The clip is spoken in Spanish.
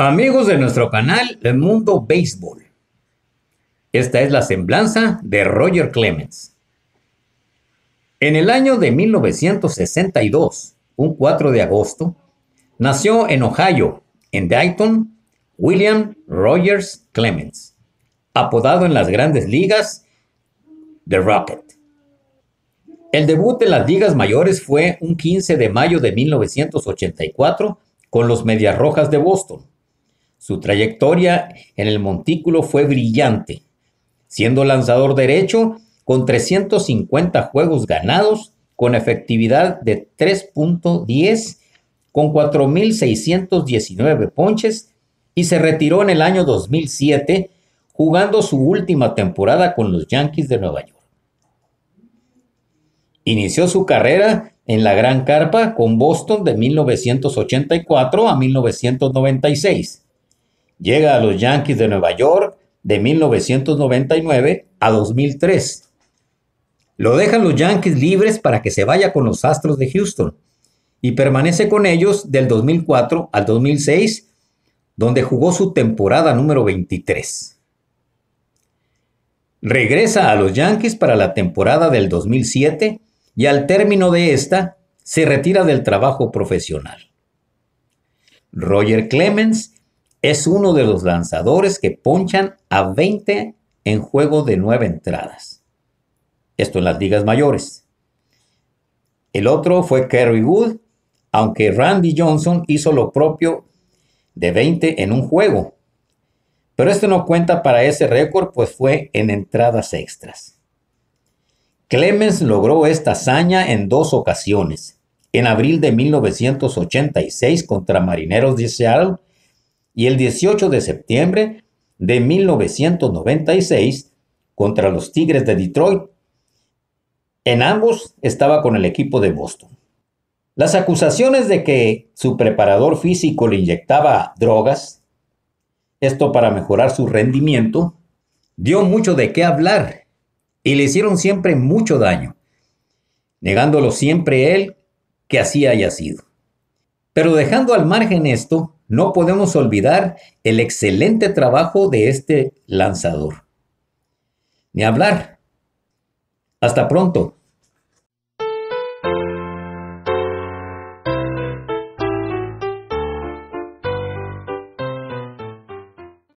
Amigos de nuestro canal El Mundo Béisbol, esta es la semblanza de Roger Clemens. En el año de 1962, un 4 de agosto, nació en Ohio, en Dayton, William Rogers Clemens, apodado en las grandes ligas The Rocket. El debut de las ligas mayores fue un 15 de mayo de 1984 con los Medias Rojas de Boston. Su trayectoria en el montículo fue brillante, siendo lanzador derecho con 350 juegos ganados con efectividad de 3.10 con 4.619 ponches y se retiró en el año 2007 jugando su última temporada con los Yankees de Nueva York. Inició su carrera en la Gran Carpa con Boston de 1984 a 1996 Llega a los Yankees de Nueva York de 1999 a 2003. Lo dejan los Yankees libres para que se vaya con los Astros de Houston y permanece con ellos del 2004 al 2006, donde jugó su temporada número 23. Regresa a los Yankees para la temporada del 2007 y al término de esta se retira del trabajo profesional. Roger Clemens es uno de los lanzadores que ponchan a 20 en juego de 9 entradas. Esto en las ligas mayores. El otro fue Kerry Wood, aunque Randy Johnson hizo lo propio de 20 en un juego. Pero esto no cuenta para ese récord, pues fue en entradas extras. Clemens logró esta hazaña en dos ocasiones, en abril de 1986 contra Marineros de Seattle y el 18 de septiembre de 1996 contra los Tigres de Detroit. En ambos estaba con el equipo de Boston. Las acusaciones de que su preparador físico le inyectaba drogas, esto para mejorar su rendimiento, dio mucho de qué hablar y le hicieron siempre mucho daño, negándolo siempre él que así haya sido. Pero dejando al margen esto, no podemos olvidar el excelente trabajo de este lanzador. Ni hablar. Hasta pronto.